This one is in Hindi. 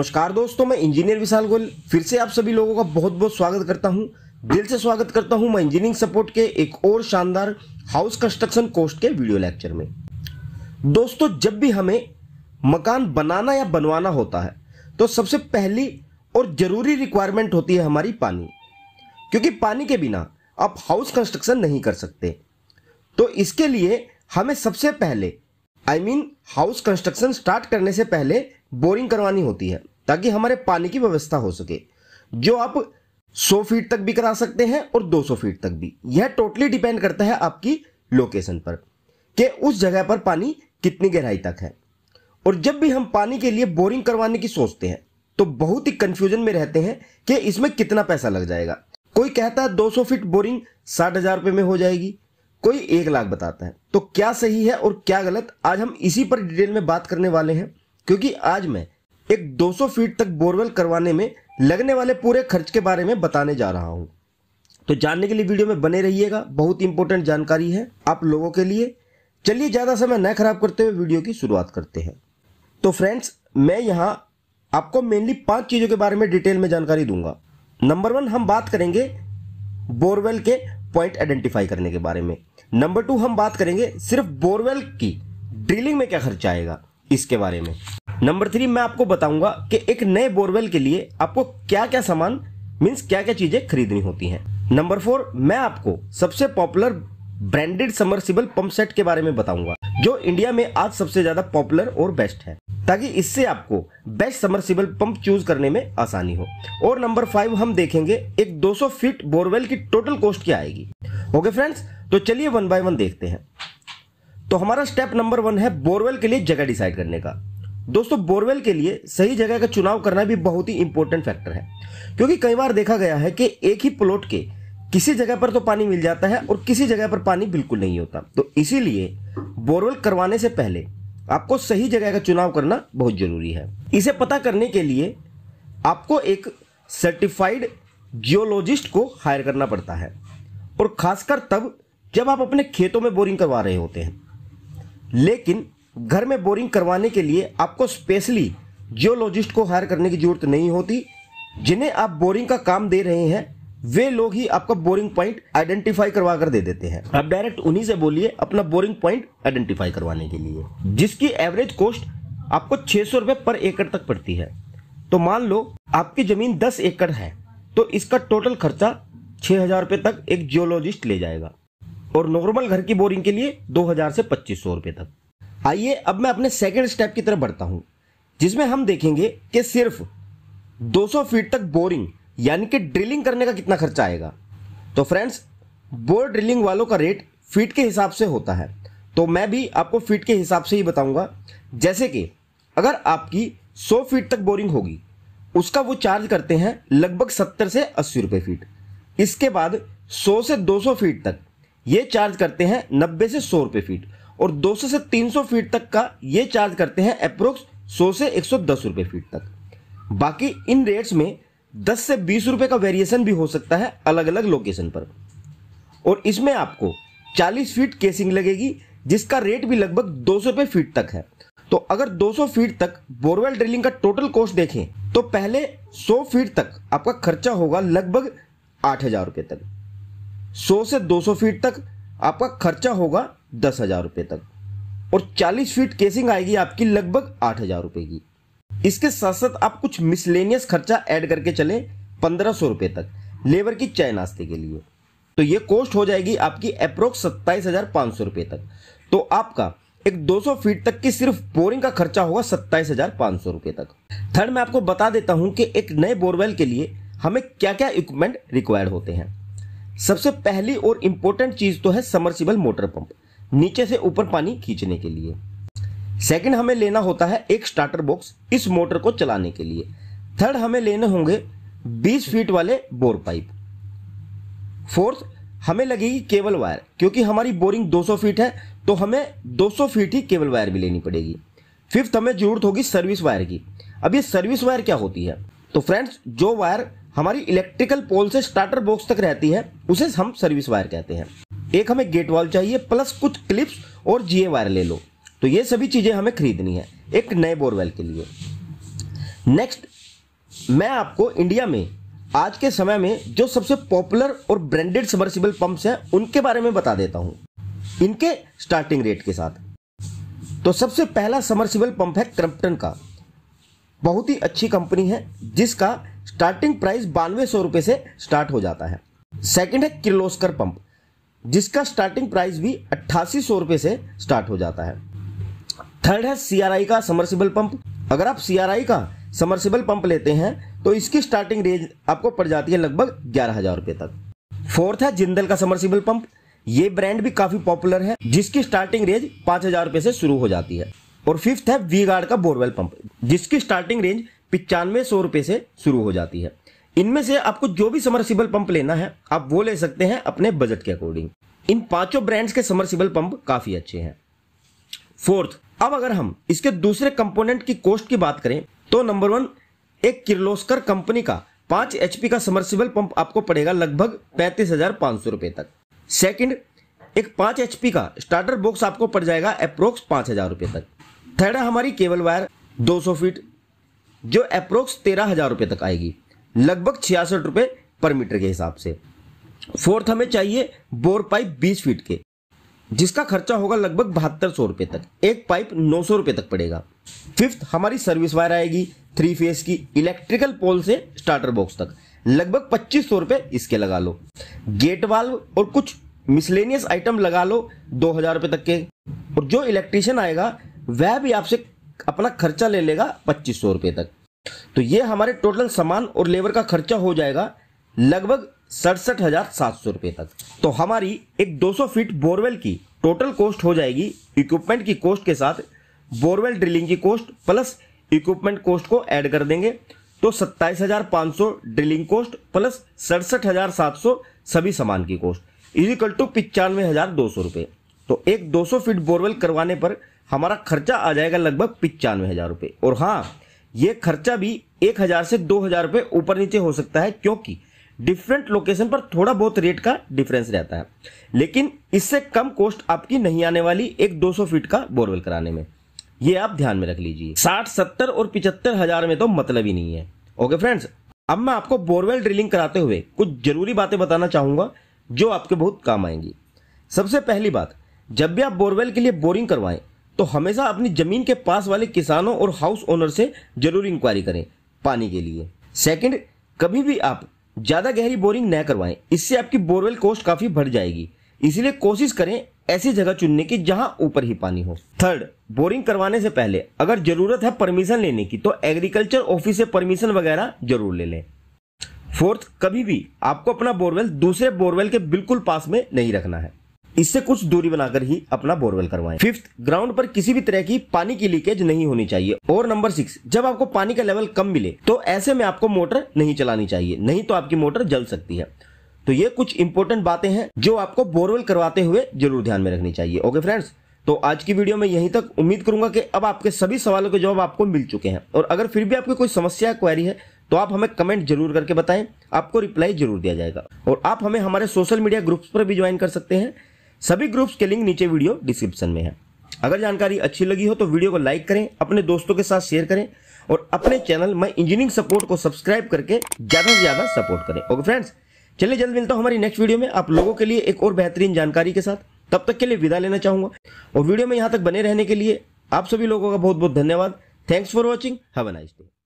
नमस्कार दोस्तों मैं इंजीनियर विशाल गोयल फिर से आप सभी लोगों का बहुत बहुत स्वागत करता हूं दिल से स्वागत करता हूं मैं इंजीनियरिंग सपोर्ट के एक और शानदार हाउस कंस्ट्रक्शन कोस्ट के वीडियो लेक्चर में दोस्तों जब भी हमें मकान बनाना या बनवाना होता है तो सबसे पहली और जरूरी रिक्वायरमेंट होती है हमारी पानी क्योंकि पानी के बिना आप हाउस कंस्ट्रक्शन नहीं कर सकते तो इसके लिए हमें सबसे पहले I mean house construction start करने से पहले बोरिंग करवानी होती है ताकि हमारे पानी की व्यवस्था हो सके जो आप 100 फीट तक भी करा सकते हैं और 200 फीट तक भी यह टोटली डिपेंड करता है आपकी लोकेशन पर कि उस जगह पर पानी कितनी गहराई तक है और जब भी हम पानी के लिए बोरिंग करवाने की सोचते हैं तो बहुत ही कंफ्यूजन में रहते हैं कि इसमें कितना पैसा लग जाएगा कोई कहता है 200 फीट बोरिंग साठ हजार रुपये में हो जाएगी कोई एक लाख बताता है तो क्या सही है और क्या गलत आज हम इसी पर डिटेल में बात करने वाले हैं क्योंकि आज मैं एक 200 फीट तक बोरवेल करवाने में लगने वाले पूरे खर्च के बारे में बताने जा रहा हूँ तो जानने के लिए वीडियो में बने रहिएगा बहुत इंपॉर्टेंट जानकारी है आप लोगों के लिए चलिए ज़्यादा समय न खराब करते हुए वीडियो की शुरुआत करते हैं तो फ्रेंड्स मैं यहाँ आपको मेनली पांच चीज़ों के बारे में डिटेल में जानकारी दूंगा नंबर वन हम बात करेंगे बोरवेल के पॉइंट आइडेंटिफाई करने के बारे में नंबर टू हम बात करेंगे सिर्फ बोरवेल की ड्रिलिंग में क्या खर्चा आएगा इसके बारे में नंबर थ्री मैं आपको बताऊंगा कि एक नए बोरवेल के लिए आपको क्या क्या सामान मीन्स क्या क्या चीजें खरीदनी होती हैं नंबर फोर मैं आपको सबसे popular branded submersible pump set के बारे में बताऊंगा जो इंडिया में आज सबसे ज्यादा पॉपुलर और बेस्ट है ताकि इससे आपको बेस्ट समरसिबल पंप चूज करने में आसानी हो और नंबर फाइव हम देखेंगे एक 200 फीट बोरवेल की टोटल कॉस्ट क्या आएगी ओके फ्रेंड्स तो चलिए वन बाय वन देखते हैं तो हमारा स्टेप नंबर वन है बोरवेल के लिए जगह डिसाइड करने का दोस्तों बोरवेल के लिए सही जगह का चुनाव करना भी बहुत ही इंपॉर्टेंट फैक्टर है क्योंकि कई बार देखा गया है कि एक ही प्लॉट के किसी जगह पर तो पानी मिल जाता है और किसी जगह पर पानी बिल्कुल नहीं होता तो इसीलिए बोरवेल करवाने से पहले आपको सही जगह का चुनाव करना बहुत जरूरी है इसे पता करने के लिए आपको एक सर्टिफाइड जियोलॉजिस्ट को हायर करना पड़ता है और खासकर तब जब आप अपने खेतों में बोरिंग करवा रहे होते हैं लेकिन घर में बोरिंग करवाने के लिए आपको स्पेशली जियोलॉजिस्ट को हायर करने की जरूरत नहीं होती जिन्हें आप बोरिंग का काम दे रहे हैं वे लोग ही आपका बोरिंग पॉइंट आइडेंटिफाई करवा कर दे देते हैं आप डायरेक्ट उन्हीं से बोलिए अपना बोरिंग पॉइंट आइडेंटिफाई करवाने के लिए जिसकी एवरेज कॉस्ट आपको छह सौ रुपए पर एकड़ तक पड़ती है तो मान लो आपकी जमीन दस एकड़ है तो इसका टोटल खर्चा छह हजार रुपए तक एक जियोलॉजिस्ट ले जाएगा और नॉर्मल घर की बोरिंग के लिए दो हजार से पच्चीस सौ रुपए तक आइए अब मैं अपने सेकेंड स्टेप की तरफ बढ़ता हूं जिसमें हम देखेंगे कि सिर्फ 200 फीट तक बोरिंग यानी कि ड्रिलिंग करने का कितना खर्चा आएगा तो फ्रेंड्स बोर ड्रिलिंग वालों का रेट फीट के हिसाब से होता है तो मैं भी आपको फीट के हिसाब से ही बताऊंगा जैसे कि अगर आपकी 100 फीट तक बोरिंग होगी उसका वो चार्ज करते हैं लगभग 70 से अस्सी रुपए फीट इसके बाद 100 से 200 फीट तक ये चार्ज करते हैं 90 से 100 रुपए फीट और 200 से 300 फीट तक का ये चार्ज करते हैं अप्रोक्स 100 से 110 रुपए फीट तक बाकी इन रेट्स में 10 से 20 रुपए का वेरिएशन भी हो सकता है अलग अलग लोकेशन पर और इसमें आपको 40 फीट केसिंग लगेगी जिसका रेट भी लगभग दो सौ फीट तक है तो अगर 200 फीट तक बोरवेल ड्रिलिंग का टोटल कॉस्ट देखें तो पहले 100 फीट तक आपका खर्चा होगा लगभग आठ हजार रुपये तक 100 से 200 फीट तक आपका खर्चा होगा दस हजार रुपए तक और 40 फीट केसिंग आएगी आपकी लगभग आठ हजार रुपए की इसके साथ साथ आप कुछ मिसलेनियस खर्चा ऐड करके चले पंद्रह सौ रुपए तक लेबर की चाय नाश्ते के लिए तो ये कॉस्ट हो जाएगी आपकी अप्रोक्स सत्ताईस हजार पांच सौ रुपए तक तो आपका एक 200 फीट तक की सिर्फ बोरिंग का खर्चा होगा सत्ताईस हजार पांच सौ रुपए तक थर्ड मैं आपको बता देता हूं कि एक नए बोरवेल के लिए हमें क्या क्या इक्विपमेंट रिक्वायर्ड होते हैं सबसे पहली और इंपॉर्टेंट चीज तो है समर्सिबल मोटर पंप नीचे से ऊपर पानी खींचने के लिए सेकंड हमें लेना होता है एक स्टार्टर बॉक्स इस मोटर को चलाने के लिए थर्ड हमें लेने होंगे 20 फीट वाले बोर पाइप फोर्थ हमें लगेगी केबल वायर क्योंकि हमारी बोरिंग 200 फीट है तो हमें 200 फीट ही केबल वायर भी लेनी पड़ेगी फिफ्थ हमें जरूरत होगी सर्विस वायर की अब ये सर्विस वायर क्या होती है तो फ्रेंड्स जो वायर हमारी इलेक्ट्रिकल पोल से स्टार्टर बॉक्स तक रहती है उसे हम सर्विस वायर कहते हैं एक हमें गेट वॉल चाहिए प्लस कुछ क्लिप्स और जीए वायर ले लो तो ये सभी चीज़ें हमें खरीदनी है एक नए बोरवेल के लिए नेक्स्ट मैं आपको इंडिया में आज के समय में जो सबसे पॉपुलर और ब्रांडेड सबर्सिबल पंप्स हैं उनके बारे में बता देता हूं इनके स्टार्टिंग रेट के साथ तो सबसे पहला समरसिबल पंप है क्रम्पटन का बहुत ही अच्छी कंपनी है जिसका स्टार्टिंग प्राइस बानवे सौ रुपए से स्टार्ट हो जाता है सेकंड है किर्लोस्कर पंप जिसका स्टार्टिंग प्राइस भी अट्ठासी सौ रुपए से स्टार्ट हो जाता है थर्ड है सीआरआई का समरसिबल पंप अगर आप सीआरआई का समरसिबल पंप लेते हैं तो इसकी स्टार्टिंग रेंज आपको पड़ जाती है लगभग ग्यारह हजार रुपए तक फोर्थ है जिंदल का समरसिबल पंप ये ब्रांड भी काफी पॉपुलर है जिसकी स्टार्टिंग रेंज पांच हजार रुपए से शुरू हो जाती है और फिफ्थ है वी गार्ड का बोरवेल पंप जिसकी स्टार्टिंग रेंज पिचानवे सौ रुपए से शुरू हो जाती है इनमें से आपको जो भी समरसिबल पंप लेना है आप वो ले सकते हैं अपने बजट के अकॉर्डिंग इन पांचों ब्रांड्स के समरसिबल पंप काफी अच्छे हैं फोर्थ अब अगर हम इसके दूसरे कंपोनेंट की कॉस्ट की बात करें तो नंबर वन एक किर्लोस्कर कंपनी का पांच एचपी का समरसिबल पंप आपको पड़ेगा लगभग पैंतीस हजार पांच सौ रुपए तक सेकंड एक पांच एचपी का स्टार्टर बॉक्स आपको पड़ जाएगा अप्रोक्स पांच हजार रुपए तक थर्ड हमारी केबल वायर दो सौ फीट जो अप्रोक्स तेरह हजार रुपए तक आएगी लगभग छियासठ रुपए पर मीटर के हिसाब से फोर्थ हमें चाहिए बोर पाइप बीस फीट के जिसका खर्चा होगा लगभग बहत्तर सौ रुपए तक एक पाइप नौ सौ रुपए तक पड़ेगा फिफ्थ हमारी सर्विस वायर आएगी थ्री फेस की इलेक्ट्रिकल पोल से स्टार्टर बॉक्स तक लगभग पच्चीस सौ रुपए इसके लगा लो गेट वाल्व और कुछ मिसलेनियस आइटम लगा लो दो हजार रुपए तक के और जो इलेक्ट्रिशियन आएगा वह भी आपसे अपना खर्चा ले लेगा पच्चीस सौ रुपए तक तो ये हमारे टोटल सामान और लेबर का खर्चा हो जाएगा लगभग सड़सठ हजार सात सौ रुपए तक तो हमारी एक 200 फीट बोरवेल की टोटल कॉस्ट हो जाएगी इक्विपमेंट की कॉस्ट के साथ बोरवेल ड्रिलिंग की कॉस्ट प्लस इक्विपमेंट कॉस्ट को ऐड कर देंगे तो सत्ताईस हजार पांच सौ ड्रिलिंग कॉस्ट प्लस सड़सठ हजार सात सौ सभी सामान की कॉस्ट इजिकल टू पिचानवे हजार दो सौ रुपए तो एक 200 फीट बोरवेल करवाने पर हमारा खर्चा आ जाएगा लगभग पिचानवे हजार रुपए और हाँ ये खर्चा भी एक हजार से दो हजार रुपए ऊपर नीचे हो सकता है क्योंकि डिफरेंट लोकेशन पर थोड़ा बहुत रेट का डिफरेंस रहता है लेकिन इससे कम कॉस्ट आपकी नहीं आने वाली एक 200 फीट का बोरवेल कराने में ये आप ध्यान में रख लीजिए साठ सत्तर और पिछहत्तर हजार में तो मतलब ही नहीं है ओके फ्रेंड्स अब मैं आपको बोरवेल ड्रिलिंग कराते हुए कुछ जरूरी बातें बताना चाहूंगा जो आपके बहुत काम आएंगी सबसे पहली बात जब भी आप बोरवेल के लिए बोरिंग करवाएं तो हमेशा अपनी ज़मीन के पास वाले किसानों और हाउस ओनर से ज़रूर इंक्वायरी करें पानी के लिए सेकंड कभी भी आप ज़्यादा गहरी बोरिंग न करवाएं इससे आपकी बोरवेल कॉस्ट काफ़ी बढ़ जाएगी इसलिए कोशिश करें ऐसी जगह चुनने की जहां ऊपर ही पानी हो थर्ड बोरिंग करवाने से पहले अगर जरूरत है परमिशन लेने की तो एग्रीकल्चर ऑफिस से परमिशन वगैरह जरूर ले लें फोर्थ कभी भी आपको अपना बोरवेल दूसरे बोरवेल के बिल्कुल पास में नहीं रखना है इससे कुछ दूरी बनाकर ही अपना बोरवेल करवाएं फिफ्थ ग्राउंड पर किसी भी तरह की पानी की लीकेज नहीं होनी चाहिए और नंबर सिक्स जब आपको पानी का लेवल कम मिले तो ऐसे में आपको मोटर नहीं चलानी चाहिए नहीं तो आपकी मोटर जल सकती है तो ये कुछ इंपॉर्टेंट बातें हैं जो आपको बोरवेल करवाते हुए जरूर ध्यान में रखनी चाहिए ओके फ्रेंड्स तो आज की वीडियो में यहीं तक उम्मीद करूंगा कि अब आपके सभी सवालों के जवाब आपको मिल चुके हैं और अगर फिर भी आपकी कोई समस्या क्वेरी है तो आप हमें कमेंट जरूर करके बताएं आपको रिप्लाई जरूर दिया जाएगा और आप हमें हमारे सोशल मीडिया ग्रुप्स पर भी ज्वाइन कर सकते हैं सभी ग्रुप्स के लिंक नीचे वीडियो डिस्क्रिप्शन में है अगर जानकारी अच्छी लगी हो तो वीडियो को लाइक करें अपने दोस्तों के साथ शेयर करें और अपने चैनल माई इंजीनियरिंग सपोर्ट को सब्सक्राइब करके ज़्यादा से ज़्यादा सपोर्ट करें ओके फ्रेंड्स चलिए जल्द मिलता हूँ हमारी नेक्स्ट वीडियो में आप लोगों के लिए एक और बेहतरीन जानकारी के साथ तब तक के लिए विदा लेना चाहूंगा और वीडियो में यहां तक बने रहने के लिए आप सभी लोगों का बहुत बहुत धन्यवाद thanks for watching have a nice day